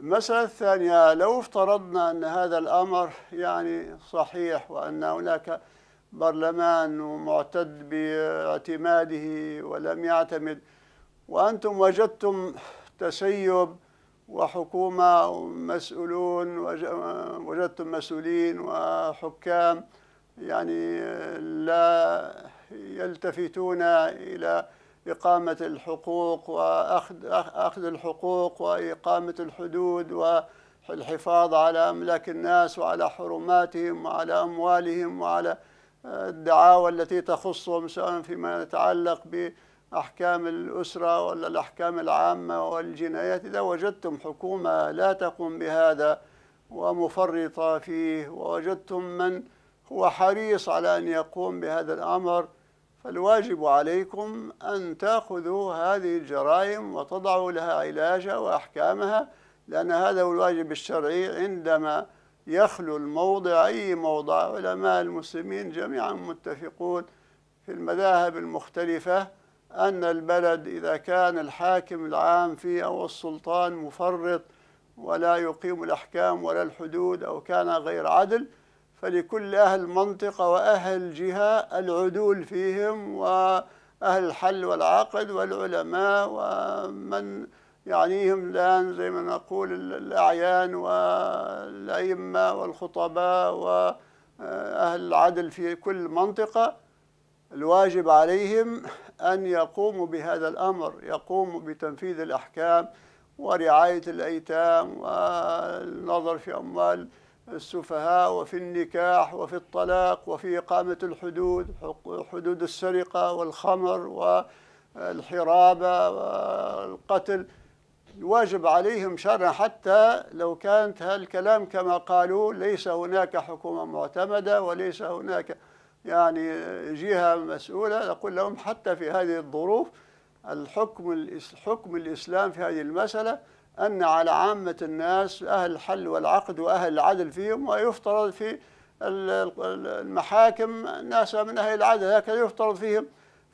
المسألة الثانية لو افترضنا أن هذا الأمر يعني صحيح وأن هناك برلمان معتد باعتماده ولم يعتمد وأنتم وجدتم تسيب وحكومة ومسؤولون وجدتم مسؤولين وحكام يعني لا يلتفتون إلى إقامة الحقوق وأخذ أخذ الحقوق وإقامة الحدود والحفاظ على أملاك الناس وعلى حرماتهم وعلى أموالهم وعلى آه، الدعاوى التي تخصهم سواء فيما يتعلق بأحكام الأسرة ولا الأحكام العامة والجنايات إذا وجدتم حكومة لا تقوم بهذا ومفرطة فيه ووجدتم من هو حريص على أن يقوم بهذا الأمر فالواجب عليكم أن تأخذوا هذه الجرائم وتضعوا لها علاجها وأحكامها لأن هذا هو الواجب الشرعي عندما يخلو الموضع أي موضع علماء المسلمين جميعا متفقون في المذاهب المختلفة أن البلد إذا كان الحاكم العام فيه أو السلطان مفرط ولا يقيم الأحكام ولا الحدود أو كان غير عدل فلكل أهل منطقة وأهل جهة العدول فيهم وأهل الحل والعقد والعلماء ومن يعنيهم الآن زي ما نقول الأعيان والأئمة والخطباء وأهل العدل في كل منطقة الواجب عليهم أن يقوموا بهذا الأمر يقوموا بتنفيذ الأحكام ورعاية الأيتام والنظر في أموال السفهاء وفي النكاح وفي الطلاق وفي إقامة الحدود حدود السرقة والخمر والحرابة والقتل واجب عليهم شرعا حتى لو كانت هالكلام كما قالوا ليس هناك حكومة معتمدة وليس هناك يعني جهة مسؤولة نقول لهم حتى في هذه الظروف الحكم الحكم الإسلام في هذه المسألة أن على عامة الناس أهل الحل والعقد وأهل العدل فيهم ويفترض في المحاكم ناس من أهل العدل هكذا يفترض فيهم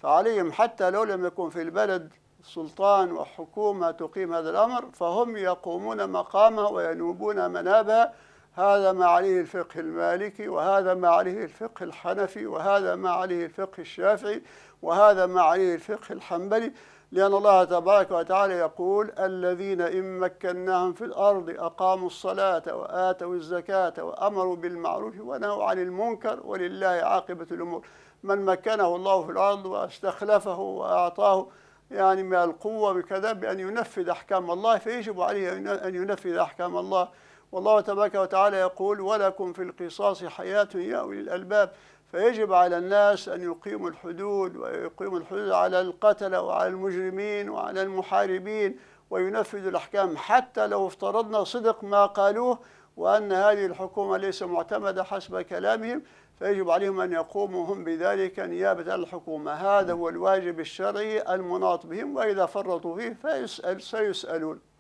فعليهم حتى لو لم يكن في البلد سلطان وحكومة تقيم هذا الأمر فهم يقومون مقامه وينوبون منابه هذا ما عليه الفقه المالكي وهذا ما عليه الفقه الحنفي وهذا ما عليه الفقه الشافعي وهذا ما عليه الفقه الحنبلي لأن الله تبارك وتعالى يقول الذين إن مكناهم في الأرض أقاموا الصلاة وآتوا الزكاة وأمروا بالمعروف ونهوا عن المنكر ولله عاقبة الأمور من مكنه الله في الأرض واستخلفه وأعطاه يعني من القوة بكذا بأن ينفذ أحكام الله فيجب عليه أن ينفذ أحكام الله والله تبارك وتعالى يقول ولكم في القصاص حياة يا أولي الألباب فيجب على الناس أن يقيموا الحدود ويقيموا الحدود على القتلة وعلى المجرمين وعلى المحاربين وينفذوا الأحكام حتى لو افترضنا صدق ما قالوه وأن هذه الحكومة ليس معتمدة حسب كلامهم فيجب عليهم أن يقوموا هم بذلك نيابة عن الحكومة هذا هو الواجب الشرعي المناط بهم وإذا فرطوا فيه فيسأل سيسألون